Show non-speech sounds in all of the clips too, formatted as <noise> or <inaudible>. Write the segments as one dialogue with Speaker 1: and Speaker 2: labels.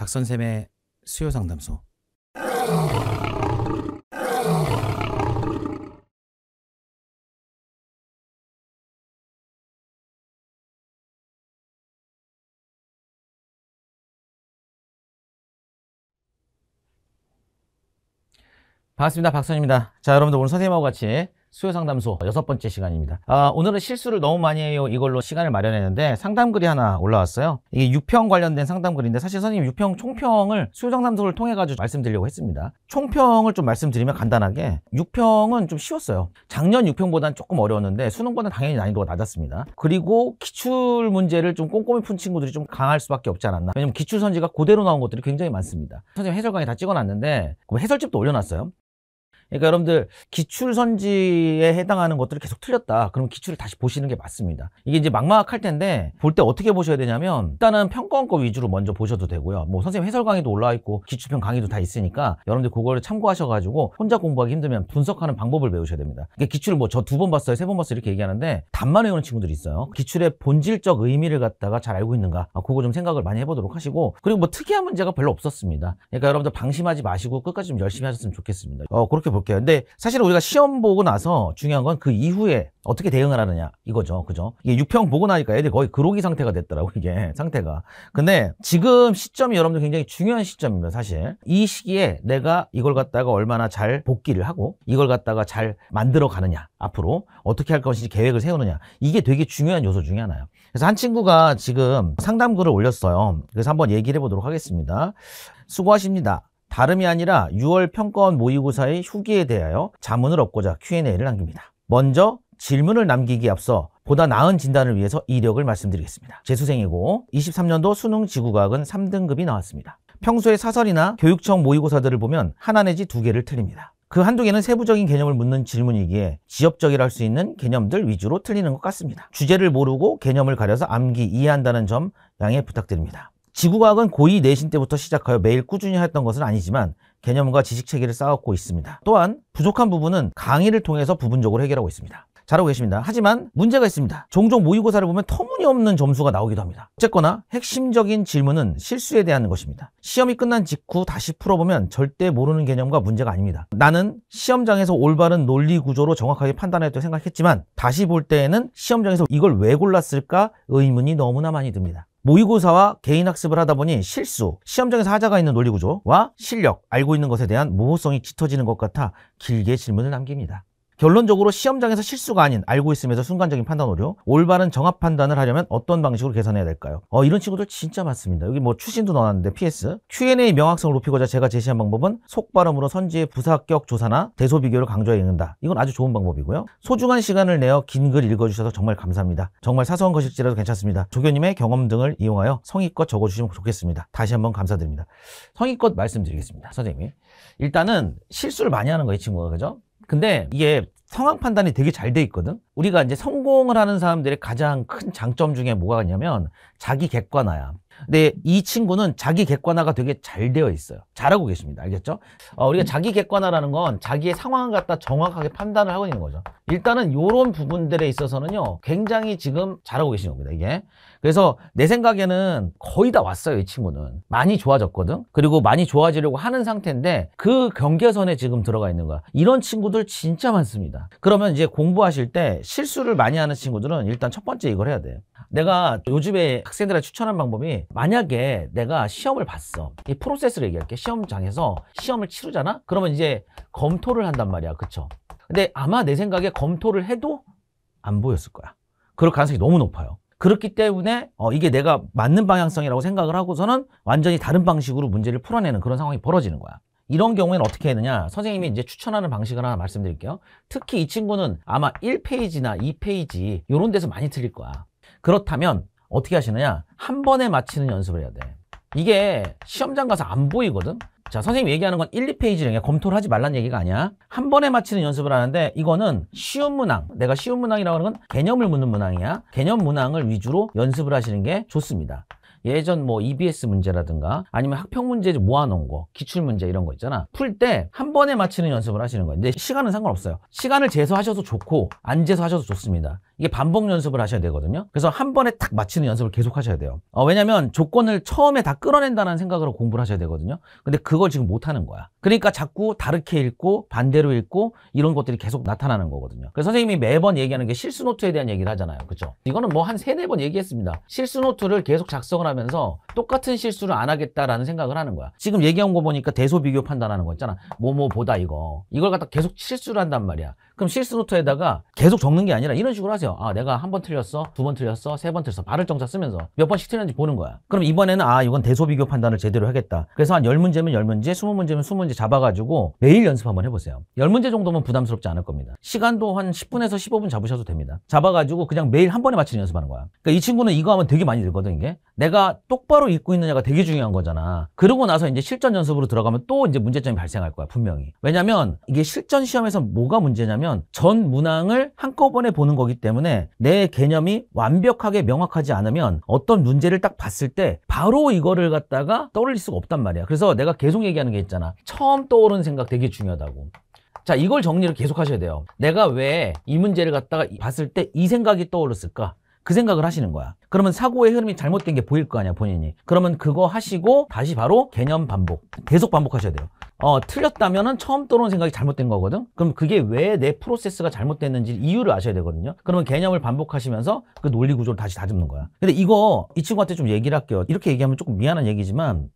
Speaker 1: 박선샘의 수요 상담소. 반갑습니다. 박선입니다. 자, 여러분들 오늘 선생님하고 같이 수요 상담소 여섯 번째 시간입니다. 아, 오늘은 실수를 너무 많이 해요. 이걸로 시간을 마련했는데 상담글이 하나 올라왔어요. 이게 유평 관련된 상담글인데 사실 선생님 유평 총평을 수요 상담소를 통해 가지고 말씀드리려고 했습니다. 총평을 좀 말씀드리면 간단하게 유평은 좀 쉬웠어요. 작년 유평보다는 조금 어려웠는데 수능보다 당연히 난이도가 낮았습니다. 그리고 기출 문제를 좀 꼼꼼히 푼 친구들이 좀 강할 수밖에 없지 않았나. 왜냐면 기출 선지가 그대로 나온 것들이 굉장히 많습니다. 선생님 해설 강의 다 찍어놨는데 해설집도 올려놨어요. 그러니까 여러분들 기출 선지에 해당하는 것들을 계속 틀렸다. 그럼 기출을 다시 보시는 게 맞습니다. 이게 이제 막막할 텐데 볼 때 어떻게 보셔야 되냐면 일단은 평가원거 위주로 먼저 보셔도 되고요. 뭐 선생님 해설 강의도 올라와 있고 기출평 강의도 다 있으니까 여러분들 그거를 참고하셔가지고 혼자 공부하기 힘들면 분석하는 방법을 배우셔야 됩니다. 그러니까 기출을 뭐 저 두 번 봤어요, 세 번 봤어요 이렇게 얘기하는데 단만 외우는 친구들이 있어요. 기출의 본질적 의미를 갖다가 잘 알고 있는가 아, 그거 좀 생각을 많이 해보도록 하시고 그리고 뭐 특이한 문제가 별로 없었습니다. 그러니까 여러분들 방심하지 마시고 끝까지 좀 열심히 하셨으면 좋겠습니다. 어 그렇게 볼 볼게요. 근데 사실 우리가 시험 보고 나서 중요한 건 그 이후에 어떻게 대응을 하느냐 이거죠. 그죠? 이게 6평 보고 나니까 애들이 거의 그로기 상태가 됐더라고 이게 <laughs> 상태가. 근데 지금 시점이 여러분들 굉장히 중요한 시점입니다. 사실 이 시기에 내가 이걸 갖다가 얼마나 잘복기를 하고 이걸 갖다가 잘 만들어 가느냐 앞으로 어떻게 할 것인지 계획을 세우느냐 이게 되게 중요한 요소 중에 하나예요. 그래서 한 친구가 지금 상담글을 올렸어요. 그래서 한번 얘기를 해보도록 하겠습니다. 수고하십니다. 다름이 아니라 6월 평가원 모의고사의 후기에 대하여 자문을 얻고자 Q&A를 남깁니다. 먼저 질문을 남기기 에 앞서 보다 나은 진단을 위해서 이력을 말씀드리겠습니다. 재수생이고 23년도 수능 지구과학은 3등급이 나왔습니다. 평소에 사설이나 교육청 모의고사들을 보면 하나 내지 두 개를 틀립니다. 그 한두 개는 세부적인 개념을 묻는 질문이기에 지엽적이라 할 수 있는 개념들 위주로 틀리는 것 같습니다. 주제를 모르고 개념을 가려서 암기 이해한다는 점 양해 부탁드립니다. 지구과학은 고2 내신 때부터 시작하여 매일 꾸준히 했던 것은 아니지만 개념과 지식 체계를 쌓았고 있습니다. 또한 부족한 부분은 강의를 통해서 부분적으로 해결하고 있습니다. 잘하고 계십니다. 하지만 문제가 있습니다. 종종 모의고사를 보면 터무니없는 점수가 나오기도 합니다. 어쨌거나 핵심적인 질문은 실수에 대한 것입니다. 시험이 끝난 직후 다시 풀어보면 절대 모르는 개념과 문제가 아닙니다. 나는 시험장에서 올바른 논리 구조로 정확하게 판단했다고 생각했지만 다시 볼 때에는 시험장에서 이걸 왜 골랐을까 의문이 너무나 많이 듭니다. 모의고사와 개인학습을 하다 보니 실수, 시험장에서 하자가 있는 논리구조와 실력, 알고 있는 것에 대한 모호성이 짙어지는 것 같아 길게 질문을 남깁니다. 결론적으로 시험장에서 실수가 아닌 알고 있음에서 순간적인 판단 오류, 올바른 정합 판단을 하려면 어떤 방식으로 개선해야 될까요? 어, 이런 친구들 진짜 많습니다. 여기 뭐 추신도 넣어놨는데 PS. Q&A 명확성을 높이고자 제가 제시한 방법은 속발음으로 선지의 부사격 조사나 대소 비교를 강조해 읽는다. 이건 아주 좋은 방법이고요. 소중한 시간을 내어 긴 글 읽어주셔서 정말 감사합니다. 정말 사소한 것일지라도 괜찮습니다. 조교님의 경험 등을 이용하여 성의껏 적어주시면 좋겠습니다. 다시 한번 감사드립니다. 성의껏 말씀드리겠습니다. 선생님이. 일단은 실수를 많이 하는 거예요, 이 친구가. 그죠? 근데 이게 상황 판단이 되게 잘 돼 있거든 우리가 이제 성공을 하는 사람들의 가장 큰 장점 중에 뭐가 있냐면 자기 객관화야 근데 이 친구는 자기 객관화가 되게 잘 되어 있어요. 잘하고 계십니다. 알겠죠? 어, 우리가 자기 객관화라는 건 자기의 상황을 갖다 정확하게 판단을 하고 있는 거죠. 일단은 이런 부분들에 있어서는요. 굉장히 지금 잘하고 계신 겁니다. 이게. 그래서 내 생각에는 거의 다 왔어요. 이 친구는. 많이 좋아졌거든. 그리고 많이 좋아지려고 하는 상태인데 그 경계선에 지금 들어가 있는 거야. 이런 친구들 진짜 많습니다. 그러면 이제 공부하실 때 실수를 많이 하는 친구들은 일단 첫 번째 이걸 해야 돼요. 내가 요즘에 학생들한테 추천한 방법이 만약에 내가 시험을 봤어 이 프로세스를 얘기할게 시험장에서 시험을 치르잖아 그러면 이제 검토를 한단 말이야 그쵸 근데 아마 내 생각에 검토를 해도 안 보였을 거야 그럴 가능성이 너무 높아요 그렇기 때문에 어, 이게 내가 맞는 방향성이라고 생각을 하고서는 완전히 다른 방식으로 문제를 풀어내는 그런 상황이 벌어지는 거야 이런 경우에는 어떻게 해야 되냐 선생님이 이제 추천하는 방식을 하나 말씀드릴게요 특히 이 친구는 아마 1페이지나 2페이지 이런 데서 많이 틀릴 거야 그렇다면 어떻게 하시느냐 한 번에 맞히는 연습을 해야 돼 이게 시험장 가서 안 보이거든 자 선생님이 얘기하는 건 1, 2페이지를 에 검토를 하지 말란 얘기가 아니야 한 번에 맞히는 연습을 하는데 이거는 쉬운 문항 내가 쉬운 문항이라고 하는 건 개념을 묻는 문항이야 개념 문항을 위주로 연습을 하시는 게 좋습니다 예전 뭐 EBS 문제라든가 아니면 학평 문제 모아놓은 거 기출 문제 이런 거 있잖아 풀 때 한 번에 맞히는 연습을 하시는 거예요 근데 시간은 상관없어요 시간을 재서 하셔도 좋고 안 재서 하셔도 좋습니다 이게 반복 연습을 하셔야 되거든요 그래서 한 번에 딱 맞히는 연습을 계속 하셔야 돼요 어, 왜냐면 조건을 처음에 다 끌어낸다는 생각으로 공부를 하셔야 되거든요 근데 그걸 지금 못하는 거야 그러니까 자꾸 다르게 읽고 반대로 읽고 이런 것들이 계속 나타나는 거거든요 그래서 선생님이 매번 얘기하는 게 실수 노트에 대한 얘기를 하잖아요 그렇죠 이거는 뭐 한 세네 번 얘기했습니다 실수 노트를 계속 작성을 하면서 똑같은 실수를 안 하겠다라는 생각을 하는 거야 지금 얘기한 거 보니까 대소 비교 판단하는 거 있잖아 뭐뭐보다 이거 이걸 갖다 계속 실수를 한단 말이야 그럼 실수노트에다가 계속 적는 게 아니라 이런 식으로 하세요. 아, 내가 한 번 틀렸어, 두 번 틀렸어, 세 번 틀렸어. 말을 정자 쓰면서 몇 번씩 틀렸는지 보는 거야. 그럼 이번에는 아, 이건 대소비교 판단을 제대로 하겠다. 그래서 한 열문제면열문제 스무 문제면 스무 문제 잡아가지고 매일 연습 한번 해보세요. 열문제 정도면 부담스럽지 않을 겁니다. 시간도 한 10분에서 15분 잡으셔도 됩니다. 잡아가지고 그냥 매일 한 번에 맞히는 연습하는 거야. 그러니까 이 친구는 이거 하면 되게 많이 들거든, 이게. 내가 똑바로 읽고 있느냐가 되게 중요한 거잖아. 그러고 나서 이제 실전 연습으로 들어가면 또 이제 문제점이 발생할 거야, 분명히. 왜냐면 이게 실전 시험에서 뭐가 문제냐면 뭐냐면 전 문항을 한꺼번에 보는 거기 때문에 내 개념이 완벽하게 명확하지 않으면 어떤 문제를 딱 봤을 때 바로 이거를 갖다가 떠올릴 수가 없단 말이야. 그래서 내가 계속 얘기하는 게 있잖아. 처음 떠오르는 생각 되게 중요하다고. 자 이걸 정리를 계속 하셔야 돼요. 내가 왜 이 문제를 갖다가 봤을 때 이 생각이 떠올랐을까? 그 생각을 하시는 거야. 그러면 사고의 흐름이 잘못된 게 보일 거 아니야 본인이. 그러면 그거 하시고 다시 바로 개념 반복. 계속 반복하셔야 돼요. 어, 틀렸다면은 처음 떠오르는 생각이 잘못된 거거든. 그럼 그게 왜 내 프로세스가 잘못됐는지 이유를 아셔야 되거든요. 그러면 개념을 반복하시면서 그 논리 구조를 다시 다듬는 거야. 근데 이거 이 친구한테 좀 얘기를 할게요. 이렇게 얘기하면 조금 미안한 얘기지만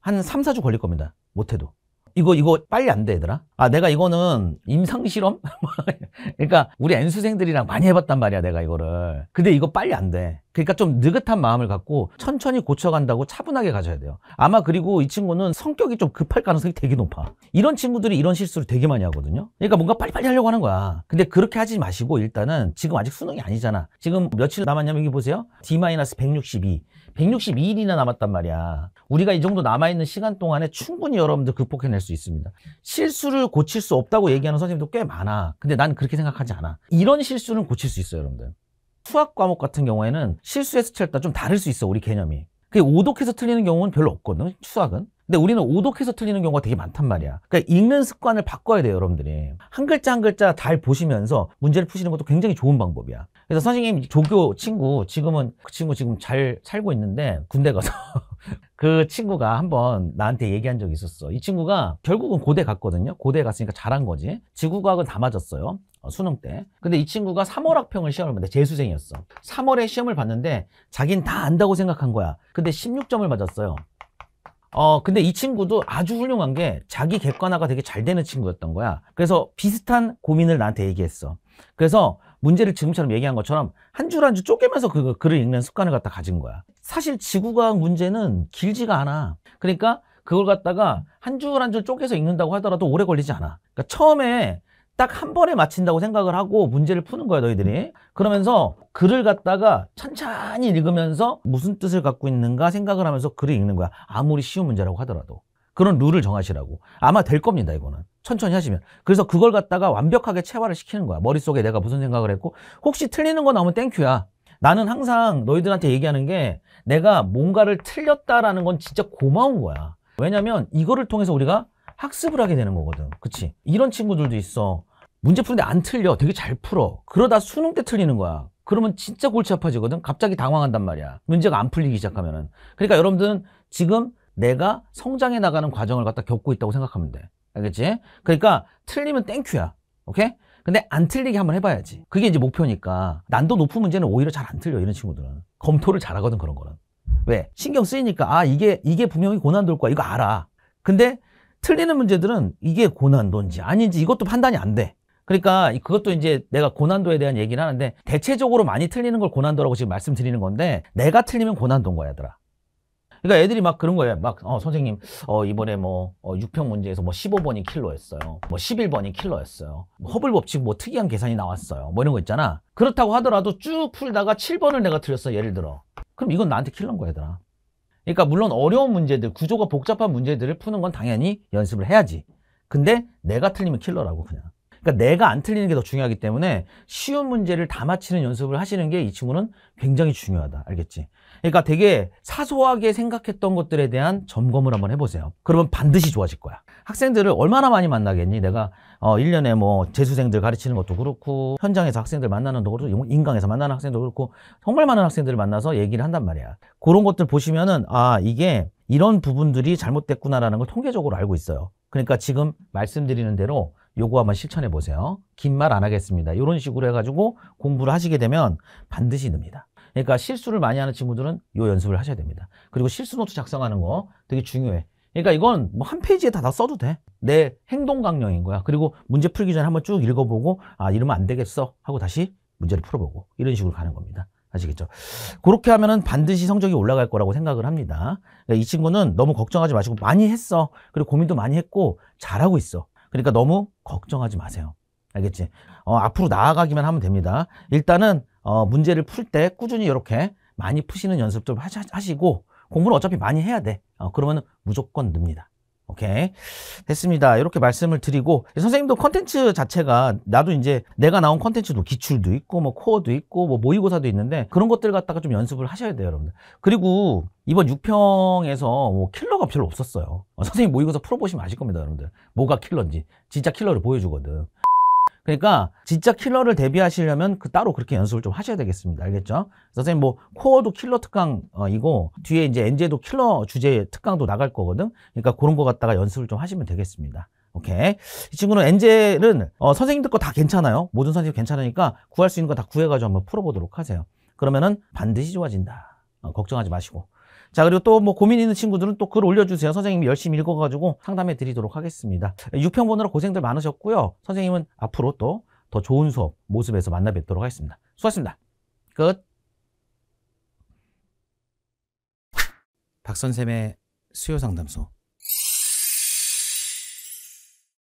Speaker 1: 한 3, 4주 걸릴 겁니다. 못해도. 이거 이거 빨리 안돼 얘들아. 아 내가 이거는 임상실험? <laughs> 뭐, 그러니까 우리 N수생들이랑 많이 해봤단 말이야 내가 이거를 근데 이거 빨리 안 돼 그러니까 좀 느긋한 마음을 갖고 천천히 고쳐간다고 차분하게 가져야 돼요 아마 그리고 이 친구는 성격이 좀 급할 가능성이 되게 높아 이런 친구들이 이런 실수를 되게 많이 하거든요 그러니까 뭔가 빨리빨리 하려고 하는 거야 근데 그렇게 하지 마시고 일단은 지금 아직 수능이 아니잖아 지금 며칠 남았냐면 여기 보세요 D-162 162일이나 남았단 말이야 우리가 이 정도 남아있는 시간 동안에 충분히 여러분들 극복해낼 수 있습니다 실수를 실수를 고칠 수 없다고 얘기하는 선생님도 꽤 많아. 근데 난 그렇게 생각하지 않아. 이런 실수는 고칠 수 있어요, 여러분들. 수학 과목 같은 경우에는 실수의 수치에 따라 좀 다를 수 있어, 우리 개념이. 그게 오독해서 틀리는 경우는 별로 없거든, 수학은. 근데 우리는 오독해서 틀리는 경우가 되게 많단 말이야. 그러니까 읽는 습관을 바꿔야 돼요, 여러분들이. 한 글자 한 글자 잘 보시면서 문제를 푸시는 것도 굉장히 좋은 방법이야. 그래서 선생님 조교 친구, 지금은 그 친구 지금 잘 살고 있는데 군대 가서 <laughs> 그 친구가 한번 나한테 얘기한 적이 있었어. 이 친구가 결국은 고대 갔거든요. 고대 갔으니까 잘한 거지. 지구과학은 다 맞았어요. 어, 수능 때. 근데 이 친구가 3월 학평을 시험을 봤는데 재수생이었어. 3월에 시험을 봤는데 자기는 다 안다고 생각한 거야. 근데 16점을 맞았어요. 어 근데 이 친구도 아주 훌륭한 게 자기 객관화가 되게 잘 되는 친구였던 거야 그래서 비슷한 고민을 나한테 얘기했어 그래서 문제를 지금처럼 얘기한 것처럼 한 줄 한 줄 쪼개면서 그 글을 읽는 습관을 갖다 가진 거야 사실 지구과학 문제는 길지가 않아 그러니까 그걸 갖다가 한 줄 한 줄 쪼개서 읽는다고 하더라도 오래 걸리지 않아 그러니까 처음에 딱한 번에 마친다고 생각을 하고 문제를 푸는 거야 너희들이 그러면서 글을 갖다가 천천히 읽으면서 무슨 뜻을 갖고 있는가 생각을 하면서 글을 읽는 거야 아무리 쉬운 문제라고 하더라도 그런 룰을 정하시라고 아마 될 겁니다 이거는 천천히 하시면 그래서 그걸 갖다가 완벽하게 체화를 시키는 거야 머릿속에 내가 무슨 생각을 했고 혹시 틀리는 거 나오면 땡큐야 나는 항상 너희들한테 얘기하는 게 내가 뭔가를 틀렸다라는 건 진짜 고마운 거야 왜냐면 이거를 통해서 우리가 학습을 하게 되는 거거든 그치 이런 친구들도 있어 문제 푸는데 안 틀려 되게 잘 풀어 그러다 수능 때 틀리는 거야 그러면 진짜 골치 아파지거든 갑자기 당황한단 말이야 문제가 안 풀리기 시작하면은 그러니까 여러분들은 지금 내가 성장해 나가는 과정을 갖다 겪고 있다고 생각하면 돼 알겠지? 그러니까 틀리면 땡큐야 오케이? 근데 안 틀리게 한번 해봐야지 그게 이제 목표니까 난도 높은 문제는 오히려 잘 안 틀려 이런 친구들은 검토를 잘하거든 그런 거는 왜? 신경 쓰이니까 아 이게 이게 분명히 고난도일 거야 이거 알아 근데 틀리는 문제들은 이게 고난도인지 아닌지 이것도 판단이 안 돼. 그러니까 그것도 이제 내가 고난도에 대한 얘기를 하는데 대체적으로 많이 틀리는 걸 고난도라고 지금 말씀드리는 건데 내가 틀리면 고난도인 거야 얘들아. 그러니까 애들이 막 그런 거예요. 막, 어, 선생님, 어, 이번에 뭐, 어, 6평 문제에서 뭐 15번이 킬러였어요. 뭐 11번이 킬러였어요. 뭐 허블 법칙 뭐 특이한 계산이 나왔어요. 뭐 이런 거 있잖아. 그렇다고 하더라도 쭉 풀다가 7번을 내가 틀렸어. 예를 들어. 그럼 이건 나한테 킬러인 거야, 얘들아. 그러니까 물론 어려운 문제들, 구조가 복잡한 문제들을 푸는 건 당연히 연습을 해야지. 근데 내가 틀리면 킬러라고 그냥. 그러니까 내가 안 틀리는 게 더 중요하기 때문에 쉬운 문제를 다 맞히는 연습을 하시는 게 이 친구는 굉장히 중요하다. 알겠지? 그러니까 되게 사소하게 생각했던 것들에 대한 점검을 한번 해보세요. 그러면 반드시 좋아질 거야. 학생들을 얼마나 많이 만나겠니? 내가 어 1년에 뭐 재수생들 가르치는 것도 그렇고 현장에서 학생들 만나는 것도 그렇고 인강에서 만나는 학생도 그렇고 정말 많은 학생들을 만나서 얘기를 한단 말이야. 그런 것들 보시면은 아 이게 이런 부분들이 잘못됐구나라는 걸 통계적으로 알고 있어요. 그러니까 지금 말씀드리는 대로 요거 한번 실천해 보세요. 긴 말 안 하겠습니다. 이런 식으로 해가지고 공부를 하시게 되면 반드시 늡니다. 그러니까 실수를 많이 하는 친구들은 요 연습을 하셔야 됩니다. 그리고 실수 노트 작성하는 거 되게 중요해. 그러니까 이건 뭐 한 페이지에 다, 다 써도 돼. 내 행동 강령인 거야. 그리고 문제 풀기 전에 한번 쭉 읽어보고 아 이러면 안 되겠어 하고 다시 문제를 풀어보고 이런 식으로 가는 겁니다. 아시겠죠? 그렇게 하면은 반드시 성적이 올라갈 거라고 생각을 합니다. 그러니까 이 친구는 너무 걱정하지 마시고 많이 했어. 그리고 고민도 많이 했고 잘하고 있어. 그러니까 너무 걱정하지 마세요. 알겠지? 어, 앞으로 나아가기만 하면 됩니다. 일단은 어, 문제를 풀 때 꾸준히 이렇게 많이 푸시는 연습 좀 하시고 공부는 어차피 많이 해야 돼. 어, 그러면 무조건 늡니다. 오케이. 됐습니다. 이렇게 말씀을 드리고, 선생님도 컨텐츠 자체가, 나도 이제 내가 나온 컨텐츠도 기출도 있고, 뭐 코어도 있고, 뭐 모의고사도 있는데, 그런 것들 갖다가 좀 연습을 하셔야 돼요, 여러분들. 그리고 이번 6평에서 뭐 킬러가 별로 없었어요. 어, 선생님 모의고사 풀어보시면 아실 겁니다, 여러분들. 뭐가 킬러인지. 진짜 킬러를 보여주거든. 그러니까 진짜 킬러를 대비하시려면 그 따로 그렇게 연습을 좀 하셔야 되겠습니다. 알겠죠? 선생님 뭐 코어도 킬러 특강이고 어, 뒤에 이제 엔제도 킬러 주제 특강도 나갈 거거든. 그러니까 그런 거 갖다가 연습을 좀 하시면 되겠습니다. 오케이. 이 친구는 엔젤은 어, 선생님들 거 다 괜찮아요. 모든 선생님 괜찮으니까 구할 수 있는 거 다 구해가지고 한번 풀어보도록 하세요. 그러면은 반드시 좋아진다. 어, 걱정하지 마시고. 자 그리고 또 뭐 고민 있는 친구들은 또 글 올려주세요 선생님이 열심히 읽어가지고 상담해 드리도록 하겠습니다 6평 예, 보느라 고생들 많으셨고요 선생님은 앞으로 또 더 좋은 수업 모습에서 만나 뵙도록 하겠습니다 수고하셨습니다 끝 박선생의 수요상담소